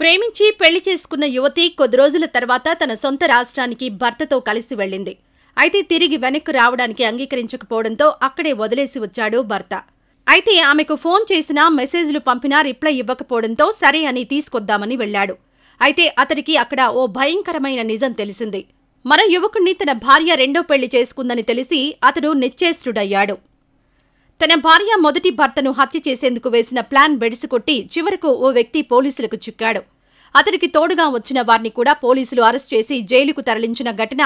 ప్రేమించి పెళ్లి చేసుకున్న యువతి కొద్ది రోజుల తర్వాత తన సొంత రాష్ట్రానికి భర్తతో కలిసి వెళ్ళింది అయితే తిరిగి వెనక్కు రావడానికి అంగీకరించకపోవడంతో అక్కడే వదిలేసి వచ్చాడు భర్త అయితే ఆమెకు ఫోన్ చేసినా మెసేజ్లు పంపినా రిప్లై ఇవ్వకపోవడంతో సరే అని తీసుకొద్దామని వెళ్లాడు అయితే అతడికి అక్కడ ఓ భయంకరమైన నిజం తెలిసింది మరో యువకుణ్ణి తన భార్య రెండో పెళ్లి చేసుకుందని తెలిసి అతడు నిశ్చేష్టుడయ్యాడు తన భార్య మొదటి భర్తను హత్య చేసేందుకు వేసిన ప్లాన్ బెడిసికొట్టి చివరకు ఓ వ్యక్తి పోలీసులకు చిక్కాడు అతడికి తోడుగా వచ్చిన వారిని కూడా పోలీసులు అరెస్ట్ చేసి జైలుకు తరలించిన ఘటన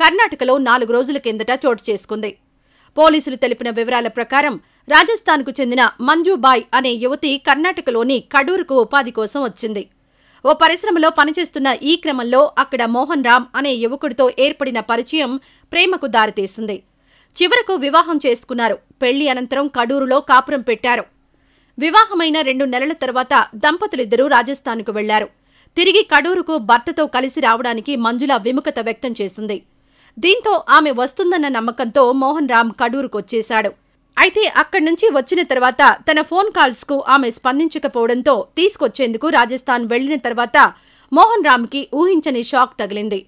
కర్ణాటకలో నాలుగు రోజుల కిందట చోటు చేసుకుంది పోలీసులు తెలిపిన వివరాల ప్రకారం రాజస్థాన్కు చెందిన మంజుబాయ్ అనే యువతి కర్ణాటకలోని కడూరుకు ఉపాధి కోసం వచ్చింది ఓ పరిశ్రమలో పనిచేస్తున్న ఈ క్రమంలో అక్కడ మోహన్ రామ్ అనే యువకుడితో ఏర్పడిన పరిచయం ప్రేమకు దారితీసింది చివరకు వివాహం చేసుకున్నారు పెళ్లి అనంతరం కడూరులో కాపురం పెట్టారు వివాహమైన రెండు నెలల తర్వాత దంపతులిద్దరూ రాజస్థాన్కు వెళ్లారు తిరిగి కడూరుకు భర్తతో కలిసి రావడానికి మంజుల విముఖత వ్యక్తం చేసింది దీంతో ఆమె వస్తుందన్న నమ్మకంతో మోహన్ రామ్ కడూరుకు వచ్చేశాడు అయితే అక్కడి నుంచి వచ్చిన తర్వాత తన ఫోన్ కాల్స్కు ఆమె స్పందించకపోవడంతో తీసుకొచ్చేందుకు రాజస్థాన్ వెళ్లిన తర్వాత మోహన్ రామ్కి ఊహించని షాక్ తగిలింది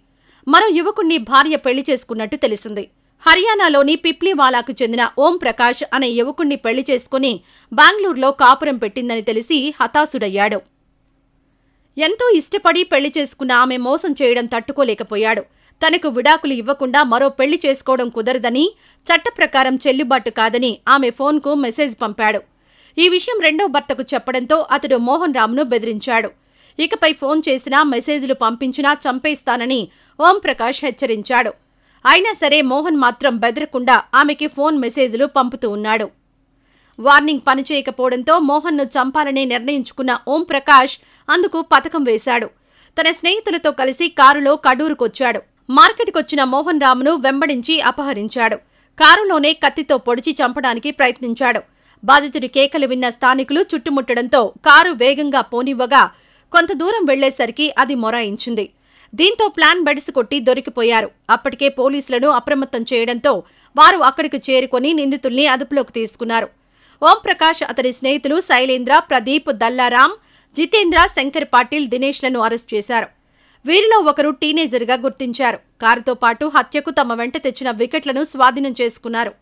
మరో యువకుణ్ణి భార్య పెళ్లి చేసుకున్నట్టు తెలిసింది హర్యానాలోని పిప్లివాలాకు చెందిన ఓం ప్రకాష్ అనే యువకుణ్ణి పెళ్లి చేసుకుని బెంగళూరులో కాపురం పెట్టిందని తెలిసి హతాశుడయ్యాడు ఎంతో ఇష్టపడి పెళ్లి చేసుకున్న ఆమె మోసం చేయడం తట్టుకోలేకపోయాడు తనకు విడాకులు ఇవ్వకుండా మరో పెళ్లి చేసుకోవడం కుదరదని చట్టప్రకారం చెల్లుబాటు కాదని ఆమె ఫోన్కు మెసేజ్ పంపాడు ఈ విషయం రెండో భర్తకు చెప్పడంతో అతడు మోహన్ రామ్ను బెదిరించాడు ఇకపై ఫోన్ చేసినా మెసేజ్లు పంపించినా చంపేస్తానని ఓంప్రకాష్ హెచ్చరించాడు అయినా సరే మోహన్ మాత్రం బెదరకుండా ఆమెకి ఫోన్ మెసేజ్లు పంపుతూ ఉన్నాడు వార్నింగ్ పనిచేయకపోవడంతో మోహన్ను చంపాలని నిర్ణయించుకున్న ఓం ప్రకాష్ అందుకు పథకం వేశాడు తన స్నేహితులతో కలిసి కారులో కడూరుకొచ్చాడు మార్కెట్కొచ్చిన మోహన్ రామును వెంబడించి అపహరించాడు కారులోనే కత్తితో పొడిచి చంపడానికి ప్రయత్నించాడు బాధితుడి కేకలు విన్న స్థానికులు చుట్టుముట్టడంతో కారు వేగంగా పోనివ్వగా కొంత దూరం వెళ్లేసరికి అది మొరాయించింది దీంతో ప్లాన్ బెడిసికొట్టి దొరికిపోయారు అప్పటికే పోలీసులను అప్రమత్తం చేయడంతో వారు అక్కడికి చేరుకుని నిందితుల్ని అదుపులోకి తీసుకున్నారు ఓంప్రకాష్ అతని స్నేహితులు శైలేంద్ర ప్రదీప్ దల్లారాం జితేంద్ర శంకర్ పాటిల్ దినేష్లను అరెస్ట్ చేశారు వీరిలో ఒకరు టీనేజర్గా గుర్తించారు కారుతో పాటు హత్యకు తమ వెంట తెచ్చిన వికెట్లను స్వాధీనం చేసుకున్నారు